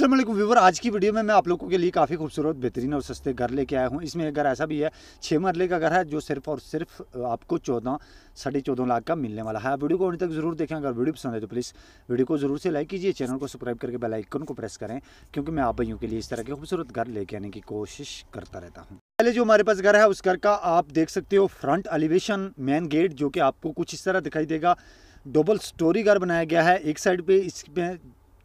Aslam viewer आज की video में मैं आप लोगों के लिए काफ़ी खूबसूरत बेहतरीन और सस्ते घर लेके आया हूँ इसमें एक घर ऐसा भी है छः मरले का घर है जो सिर्फ और सिर्फ आपको चौदह साढ़े चौदह लाख का मिलने वाला है वीडियो को अभी तक जरूर देखें अगर वीडियो पसंद है तो प्लीज़ वीडियो को जरूर से लाइक कीजिए चैनल को सब्सक्राइब करके बेलाइकन को प्रेस करें क्योंकि मैं आप भाइयों के लिए इस तरह के खूबसूरत घर लेके आने की कोशिश करता रहता हूँ पहले जो हमारे पास घर है उस घर का आप देख सकते हो फ्रंट एलिवेशन मेन गेट जो कि आपको कुछ इस तरह दिखाई देगा डबल स्टोरी घर बनाया गया है एक साइड पे इसमें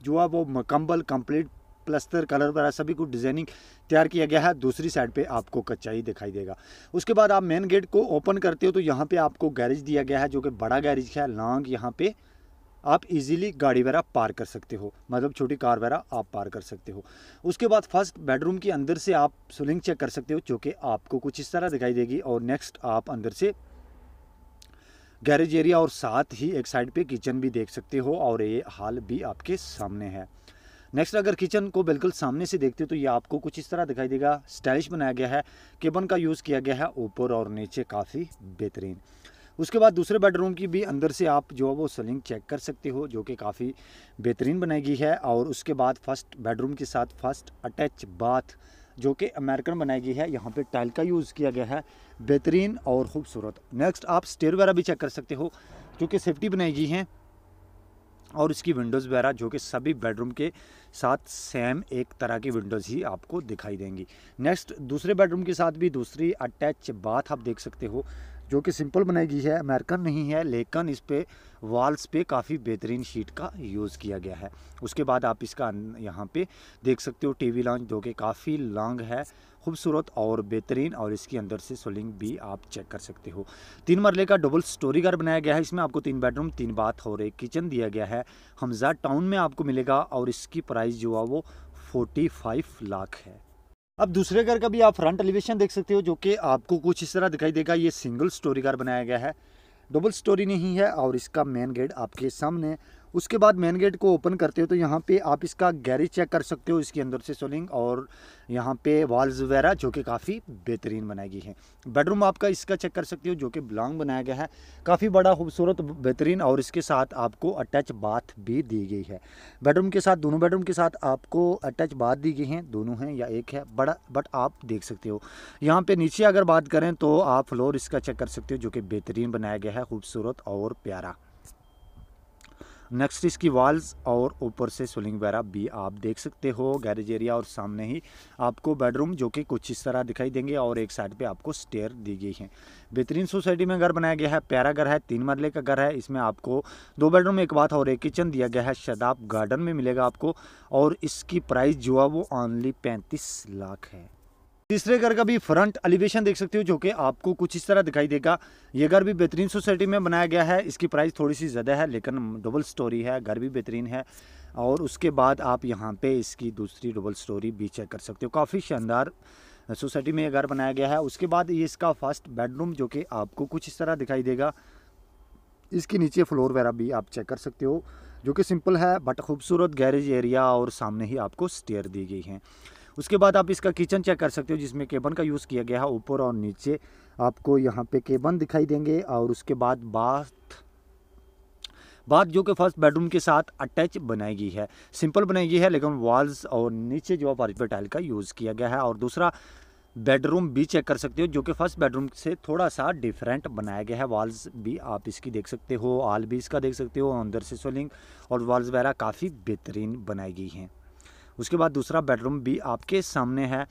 जो है वो मकम्बल कंप्लीट प्लस्तर कलर वगैरह सभी कुछ डिज़ाइनिंग तैयार किया गया है दूसरी साइड पे आपको कच्चा ही दिखाई देगा उसके बाद आप मेन गेट को ओपन करते हो तो यहाँ पे आपको गैरेज दिया गया है जो कि बड़ा गैरेज है लॉन्ग यहाँ पे आप इजीली गाड़ी वगैरह पार कर सकते हो मतलब छोटी कार वगैरह आप पार कर सकते हो उसके बाद फर्स्ट बेडरूम के अंदर से आप सुलिंग चेक कर सकते हो जो कि आपको कुछ इस तरह दिखाई देगी और नेक्स्ट आप अंदर से गैरेज एरिया और साथ ही एक साइड पे किचन भी देख सकते हो और ये हाल भी आपके सामने है नेक्स्ट अगर किचन को बिल्कुल सामने से देखते हो तो ये आपको कुछ इस तरह दिखाई देगा स्टाइलिश बनाया गया है केबन का यूज़ किया गया है ऊपर और नीचे काफ़ी बेहतरीन उसके बाद दूसरे बेडरूम की भी अंदर से आप जो है वो सलिंग चेक कर सकते हो जो कि काफ़ी बेहतरीन बनाई गई है और उसके बाद फर्स्ट बेडरूम के साथ फर्स्ट अटैच बाथ जो कि अमेरिकन बनाई गई है यहाँ पे टाइल का यूज़ किया गया है बेहतरीन और ख़ूबसूरत नेक्स्ट आप स्टेयर वगैरह भी चेक कर सकते हो जो कि सेफ्टी बनाई गई हैं और इसकी विंडोज़ वगैरह जो कि सभी बेडरूम के साथ सेम एक तरह की विंडोज़ ही आपको दिखाई देंगी नेक्स्ट दूसरे बेडरूम के साथ भी दूसरी अटैच बाथ आप देख सकते हो जो कि सिंपल बनाई गई है अमेरिकन नहीं है लेकिन इस पर वॉल्स पे काफ़ी बेहतरीन शीट का यूज़ किया गया है उसके बाद आप इसका यहाँ पे देख सकते हो टीवी लॉन्च जो कि काफ़ी लॉन्ग है खूबसूरत और बेहतरीन और इसके अंदर से सोलिंग भी आप चेक कर सकते हो तीन मरले का डबल स्टोरी घर बनाया गया है इसमें आपको तीन बेडरूम तीन बाथ और एक किचन दिया गया है हमजा टाउन में आपको मिलेगा और इसकी प्राइस जो है वो फोर्टी फाइव लाख है अब दूसरे घर का भी आप फ्रंट एलिवेशन देख सकते हो जो कि आपको कुछ इस तरह दिखाई देगा ये सिंगल स्टोरी घर बनाया गया है डबल स्टोरी नहीं है और इसका मेन गेट आपके सामने उसके बाद मेन गेट को ओपन करते हो तो यहाँ पे आप इसका गैरेज चेक कर सकते हो इसके अंदर से सोलिंग और यहाँ पे वॉल्स वगैरह जो कि काफ़ी बेहतरीन बनाई गई है बेडरूम आपका इसका चेक कर सकते हो जो कि ब्लॉन्ग बनाया गया है काफ़ी बड़ा खूबसूरत बेहतरीन और इसके साथ आपको अटैच बाथ भी दी गई है बेडरूम के साथ दोनों बेडरूम के साथ आपको अटैच बाथ दी गई हैं दोनों हैं या एक है बड़ा बट आप देख सकते हो यहाँ पर नीचे अगर बात करें तो आप फ्लोर इसका चेक कर सकते हो जो कि बेहतरीन बनाया गया है खूबसूरत और प्यारा नेक्स्ट इसकी वॉल्स और ऊपर से सोलिंग वगैरह भी आप देख सकते हो गैरेज एरिया और सामने ही आपको बेडरूम जो कि कुछ इस तरह दिखाई देंगे और एक साइड पे आपको स्टेयर दी गई है बेहतरीन सोसाइटी में घर बनाया गया है प्यारा घर है तीन मरले का घर है इसमें आपको दो बेडरूम एक बात और एक किचन दिया गया है शदाब गार्डन में मिलेगा आपको और इसकी प्राइस जो है वो ऑनली पैंतीस लाख है तीसरे घर का भी फ्रंट एलिवेशन देख सकते हो जो कि आपको कुछ इस तरह दिखाई देगा ये घर भी बेहतरीन सोसाइटी में बनाया गया है इसकी प्राइस थोड़ी सी ज़्यादा है लेकिन डबल स्टोरी है घर भी बेहतरीन है और उसके बाद आप यहाँ पे इसकी दूसरी डबल स्टोरी भी चेक कर सकते हो काफ़ी शानदार सोसाइटी में ये घर बनाया गया है उसके बाद ये इसका फर्स्ट बेडरूम जो कि आपको कुछ इस तरह दिखाई देगा इसके नीचे फ्लोर वगैरह भी आप चेक कर सकते हो जो कि सिंपल है बट खूबसूरत गैरेज एरिया और सामने ही आपको स्टेयर दी गई हैं उसके बाद आप इसका किचन चेक कर सकते हो जिसमें केबन का यूज़ किया गया है ऊपर और नीचे आपको यहाँ पे केबन दिखाई देंगे और उसके बाद बाथ बाथ जो कि फर्स्ट बेडरूम के साथ अटैच बनाई गई है सिंपल बनाई गई है लेकिन वॉल्स और नीचे जो है टाइल का यूज़ किया गया है और दूसरा बेडरूम भी चेक कर सकते हो जो कि फर्स्ट बेडरूम से थोड़ा सा डिफरेंट बनाया गया है वॉल्स भी आप इसकी देख सकते हो आल भी इसका देख सकते हो अंदर से सोलिंग और वॉल्स वगैरह काफ़ी बेहतरीन बनाई गई हैं उसके बाद दूसरा बेडरूम भी आपके सामने है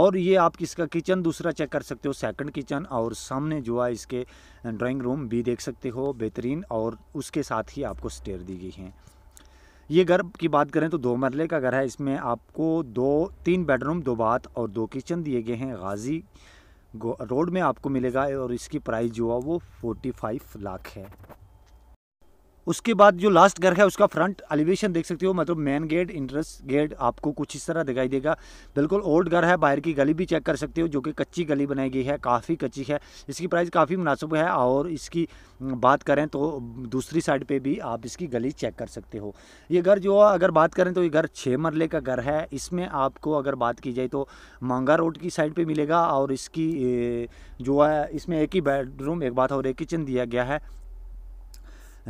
और ये आप इसका किचन दूसरा चेक कर सकते हो सेकंड किचन और सामने जो है इसके ड्राइंग रूम भी देख सकते हो बेहतरीन और उसके साथ ही आपको स्टेयर दी गई हैं ये घर की बात करें तो दो मरले का घर है इसमें आपको दो तीन बेडरूम दो बाथ और दो किचन दिए गए हैं गाजी रोड में आपको मिलेगा और इसकी प्राइस जो है वो फोर्टी फाइव लाख है उसके बाद जो लास्ट घर है उसका फ्रंट एलिवेशन देख सकते हो मतलब मेन गेट इंट्रेंस गेट आपको कुछ इस तरह दिखाई देगा बिल्कुल ओल्ड घर है बाहर की गली भी चेक कर सकते हो जो कि कच्ची गली बनाई गई है काफ़ी कच्ची है इसकी प्राइस काफ़ी मुनासिब है और इसकी बात करें तो दूसरी साइड पर भी आप इसकी गली चेक कर सकते हो ये घर जो अगर बात करें तो ये घर छः मरले का घर है इसमें आपको अगर बात की जाए तो मांगा रोड की साइड पर मिलेगा और इसकी जो है इसमें एक ही बेडरूम एक बात और एक किचन दिया गया है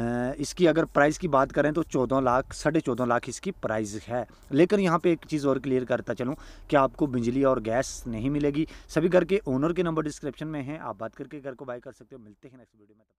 इसकी अगर प्राइस की बात करें तो चौदह लाख साढ़े चौदह लाख इसकी प्राइस है लेकिन यहाँ पे एक चीज़ और क्लियर करता चलूँ कि आपको बिजली और गैस नहीं मिलेगी सभी घर के ओनर के नंबर डिस्क्रिप्शन में हैं आप बात करके घर को बाय कर सकते हो मिलते हैं नेक्स्ट वीडियो में